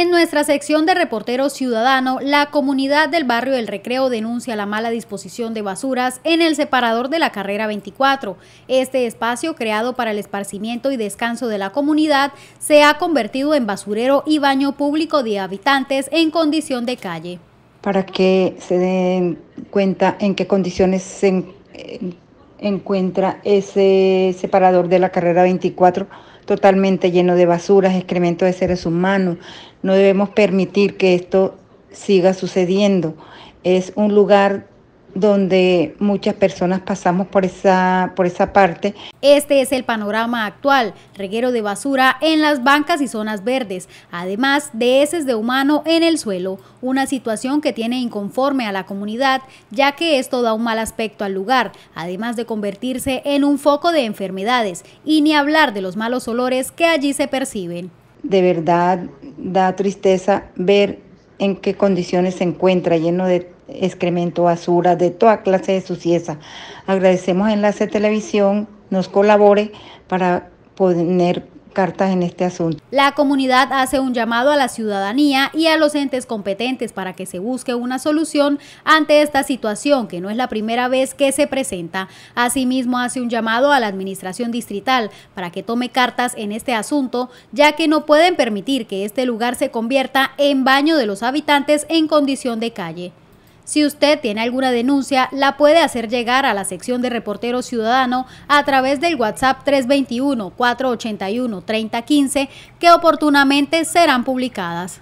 En nuestra sección de reportero ciudadano, la comunidad del barrio del Recreo denuncia la mala disposición de basuras en el separador de la carrera 24. Este espacio, creado para el esparcimiento y descanso de la comunidad, se ha convertido en basurero y baño público de habitantes en condición de calle. Para que se den cuenta en qué condiciones se encuentra ese separador de la carrera 24, totalmente lleno de basuras, excremento de seres humanos. No debemos permitir que esto siga sucediendo. Es un lugar donde muchas personas pasamos por esa, por esa parte. Este es el panorama actual, reguero de basura en las bancas y zonas verdes, además de heces de humano en el suelo, una situación que tiene inconforme a la comunidad, ya que esto da un mal aspecto al lugar, además de convertirse en un foco de enfermedades, y ni hablar de los malos olores que allí se perciben. De verdad da tristeza ver en qué condiciones se encuentra, lleno de excremento, basura, de toda clase de suciedad. Agradecemos Enlace Televisión nos colabore para poner cartas en este asunto. La comunidad hace un llamado a la ciudadanía y a los entes competentes para que se busque una solución ante esta situación, que no es la primera vez que se presenta. Asimismo, hace un llamado a la administración distrital para que tome cartas en este asunto, ya que no pueden permitir que este lugar se convierta en baño de los habitantes en condición de calle. Si usted tiene alguna denuncia, la puede hacer llegar a la sección de Reportero Ciudadano a través del WhatsApp 321-481-3015, que oportunamente serán publicadas.